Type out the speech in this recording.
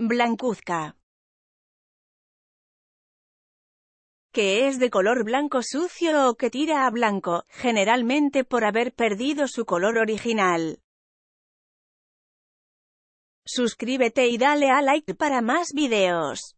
Blancuzca. que es de color blanco sucio o que tira a blanco, generalmente por haber perdido su color original. Suscríbete y dale a like para más videos.